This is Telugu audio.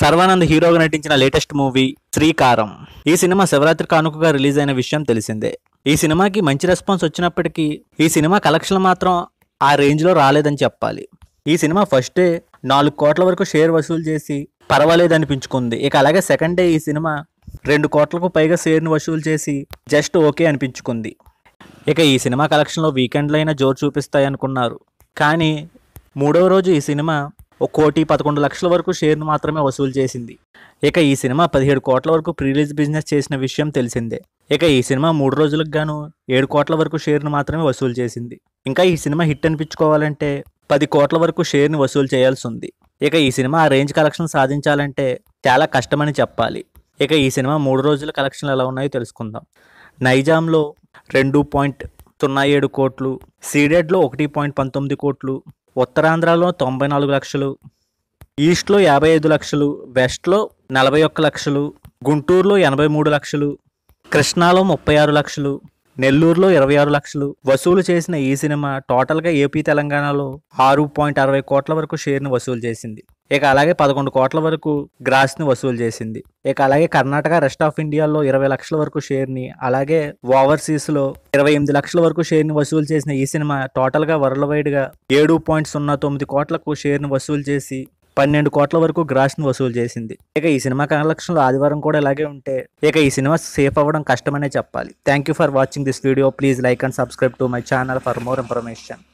సర్వానంద్ హీరోగా నటించిన లేటెస్ట్ మూవీ శ్రీకారం ఈ సినిమా శివరాత్రి కానుకగా రిలీజ్ అయిన విషయం తెలిసిందే ఈ సినిమాకి మంచి రెస్పాన్స్ వచ్చినప్పటికీ ఈ సినిమా కలెక్షన్ మాత్రం ఆ రేంజ్లో రాలేదని చెప్పాలి ఈ సినిమా ఫస్ట్ డే నాలుగు కోట్ల వరకు షేర్ వసూలు చేసి పర్వాలేదు అనిపించుకుంది ఇక అలాగే సెకండ్ డే ఈ సినిమా రెండు కోట్లకు పైగా షేర్ను వసూలు చేసి జస్ట్ ఓకే అనిపించుకుంది ఇక ఈ సినిమా కలెక్షన్లో వీకెండ్లైనా జోరు చూపిస్తాయనుకున్నారు కానీ మూడవ రోజు ఈ సినిమా ఒక కోటి పదకొండు లక్షల వరకు షేర్ను మాత్రమే వసూలు చేసింది ఇక ఈ సినిమా పదిహేడు కోట్ల వరకు ప్రీలీజ్ బిజినెస్ చేసిన విషయం తెలిసిందే ఇక ఈ సినిమా మూడు రోజులకు గాను ఏడు కోట్ల వరకు షేర్ను మాత్రమే వసూలు చేసింది ఇంకా ఈ సినిమా హిట్ అనిపించుకోవాలంటే పది కోట్ల వరకు షేర్ని వసూలు చేయాల్సి ఉంది ఇక ఈ సినిమా ఆ రేంజ్ కలెక్షన్ సాధించాలంటే చాలా కష్టమని చెప్పాలి ఇక ఈ సినిమా మూడు రోజుల కలెక్షన్లు ఎలా ఉన్నాయో తెలుసుకుందాం నైజాంలో రెండు పాయింట్ సున్నా ఏడు కోట్లు సీడెడ్లో ఒకటి పాయింట్ పంతొమ్మిది కోట్లు ఉత్తరాంధ్రలో తొంభై నాలుగు లక్షలు ఈస్ట్లో యాభై ఐదు లక్షలు వెస్ట్లో నలభై ఒక్క లక్షలు గుంటూరులో ఎనభై మూడు లక్షలు కృష్ణాలో ముప్పై ఆరు లక్షలు నెల్లూరులో ఇరవై ఆరు లక్షలు వసూలు చేసిన ఈ సినిమా టోటల్గా ఏపీ తెలంగాణలో ఆరు పాయింట్ అరవై కోట్ల వరకు షేర్ను వసూలు చేసింది ఇక అలాగే పదకొండు కోట్ల వరకు గ్రాస్ని వసూలు చేసింది ఇక అలాగే కర్ణాటక రెస్ట్ ఆఫ్ ఇండియాలో ఇరవై లక్షల వరకు షేర్ని అలాగే ఓవర్సీస్లో ఇరవై ఎనిమిది లక్షల వరకు షేర్ని వసూలు చేసిన ఈ సినిమా టోటల్గా వరల్డ్ వైడ్గా ఏడు పాయింట్ సున్నా తొమ్మిది కోట్లకు షేర్ని వసూలు చేసి పన్నెండు కోట్ల వరకు గ్రాస్ను వసూలు చేసింది ఇక ఈ సినిమా కలెక్షన్లు ఆదివారం కూడా ఇలాగే ఉంటే ఇక ఈ సినిమా సేఫ్ అవ్వడం కష్టమనే చెప్పాలి thank you for watching this video please like and subscribe to my channel for more information